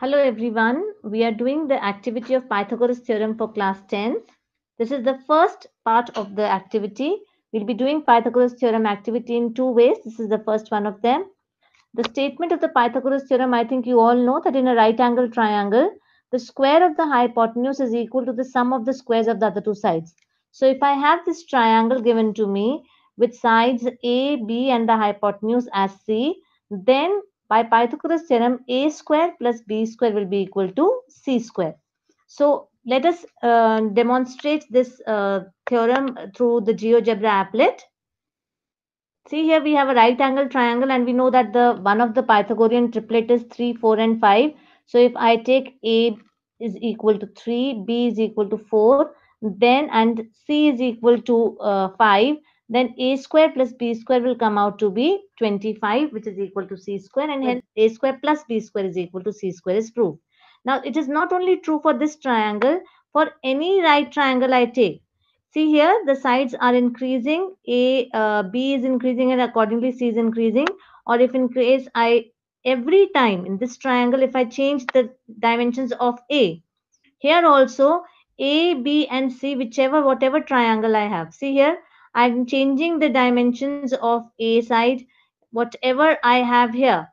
Hello everyone. We are doing the activity of Pythagoras theorem for class 10. This is the first part of the activity. We'll be doing Pythagoras theorem activity in two ways. This is the first one of them. The statement of the Pythagoras theorem, I think you all know that in a right angle triangle, the square of the hypotenuse is equal to the sum of the squares of the other two sides. So if I have this triangle given to me with sides A, B and the hypotenuse as C, then by Pythagoras theorem, a square plus b square will be equal to c square. So let us uh, demonstrate this uh, theorem through the GeoGebra applet. See here we have a right angle triangle and we know that the one of the Pythagorean triplet is 3, 4 and 5. So if I take A is equal to 3, B is equal to 4, then and C is equal to uh, 5, then a square plus b square will come out to be 25 which is equal to c square and hence a square plus b square is equal to c square is proved. Now it is not only true for this triangle for any right triangle I take. See here the sides are increasing a uh, b is increasing and accordingly c is increasing or if in case I every time in this triangle if I change the dimensions of a here also a b and c whichever whatever triangle I have see here I'm changing the dimensions of A side, whatever I have here.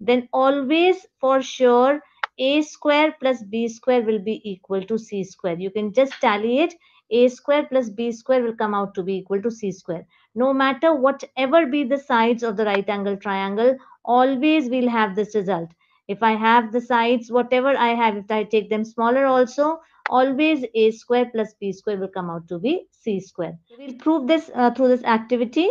Then always for sure A square plus B square will be equal to C square. You can just tally it. A square plus B square will come out to be equal to C square. No matter whatever be the sides of the right angle triangle, always we'll have this result if I have the sides, whatever I have, if I take them smaller also, always a square plus b square will come out to be c square. We'll prove this uh, through this activity.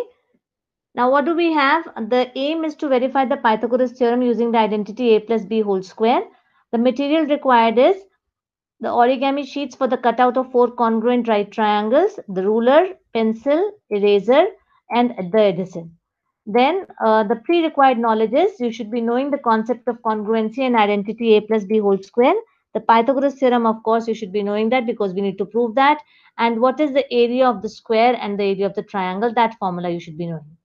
Now, what do we have? The aim is to verify the Pythagoras theorem using the identity a plus b whole square. The material required is the origami sheets for the cutout of four congruent right triangles, the ruler, pencil, eraser, and the adhesive. Then uh, the pre-required knowledge is you should be knowing the concept of congruency and identity A plus B whole square. The Pythagoras theorem, of course, you should be knowing that because we need to prove that. And what is the area of the square and the area of the triangle, that formula you should be knowing.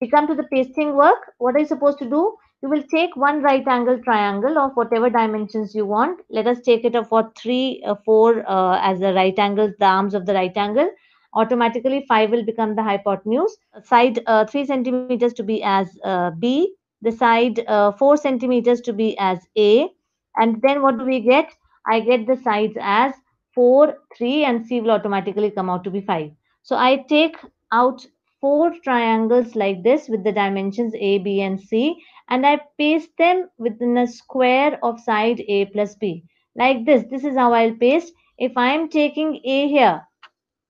We come to the pasting work. What are you supposed to do? You will take one right angle triangle of whatever dimensions you want. Let us take it of what three, uh, four uh, as the right angles, the arms of the right angle automatically 5 will become the hypotenuse. Side uh, 3 centimeters to be as uh, B, the side uh, 4 centimeters to be as A. And then what do we get? I get the sides as 4, 3 and C will automatically come out to be 5. So I take out four triangles like this with the dimensions A, B and C and I paste them within a square of side A plus B. Like this, this is how I'll paste. If I'm taking A here,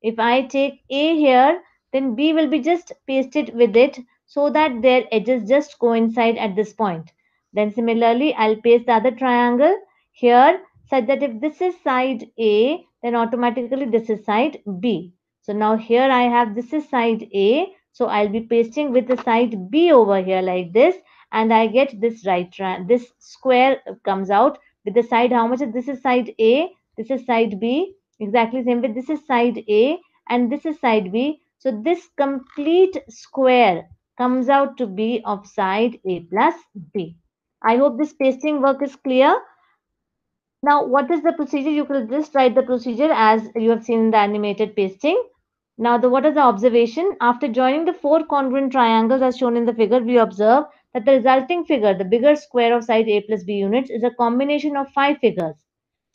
if I take A here, then B will be just pasted with it so that their edges just coincide at this point. Then similarly, I'll paste the other triangle here such that if this is side A, then automatically this is side B. So now here I have this is side A. So I'll be pasting with the side B over here like this and I get this right this square comes out with the side how much is this is side A, this is side B, Exactly same way. This is side A and this is side B. So this complete square comes out to be of side A plus B. I hope this pasting work is clear. Now, what is the procedure? You could just write the procedure as you have seen in the animated pasting. Now, the, what is the observation? After joining the four congruent triangles as shown in the figure, we observe that the resulting figure, the bigger square of side A plus B units, is a combination of five figures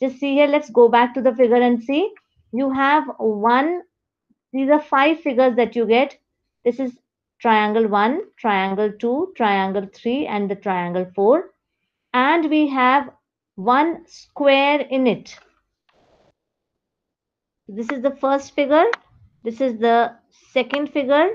just see here let's go back to the figure and see you have one these are five figures that you get this is triangle 1 triangle 2 triangle 3 and the triangle 4 and we have one square in it this is the first figure this is the second figure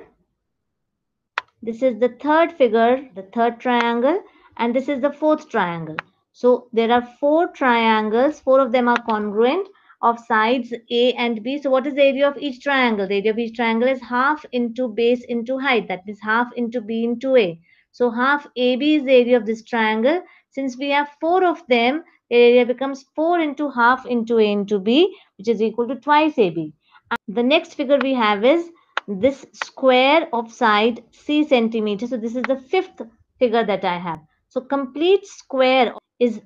this is the third figure the third triangle and this is the fourth triangle so there are four triangles, four of them are congruent of sides A and B. So what is the area of each triangle? The area of each triangle is half into base into height. That means half into B into A. So half AB is the area of this triangle. Since we have four of them, the area becomes 4 into half into A into B, which is equal to twice AB. And the next figure we have is this square of side C centimeter. So this is the fifth figure that I have. So complete square is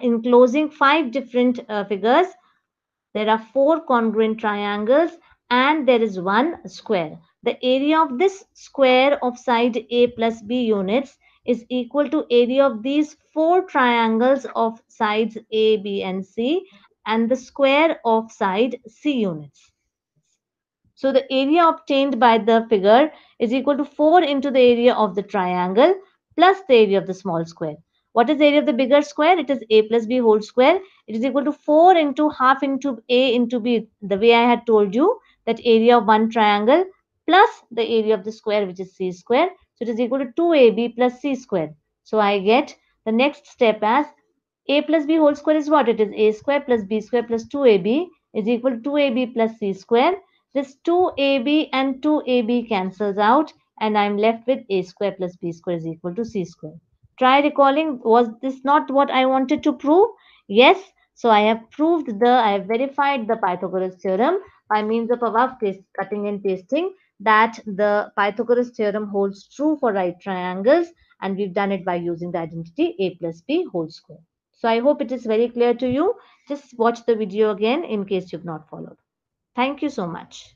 enclosing five different uh, figures. There are four congruent triangles and there is one square. The area of this square of side A plus B units is equal to area of these four triangles of sides A, B and C and the square of side C units. So the area obtained by the figure is equal to 4 into the area of the triangle plus the area of the small square. What is the area of the bigger square? It is a plus b whole square. It is equal to 4 into half into a into b, the way I had told you, that area of one triangle plus the area of the square, which is c square. So it is equal to 2ab plus c square. So I get the next step as a plus b whole square is what? It is a square plus b square plus 2ab is equal to 2ab plus c square. This 2ab and 2ab cancels out and I'm left with a square plus b square is equal to c square. Try recalling, was this not what I wanted to prove? Yes, so I have proved the, I have verified the Pythagoras theorem by means of above paste, cutting and pasting that the Pythagoras theorem holds true for right triangles and we've done it by using the identity A plus B whole square. So I hope it is very clear to you. Just watch the video again in case you've not followed. Thank you so much.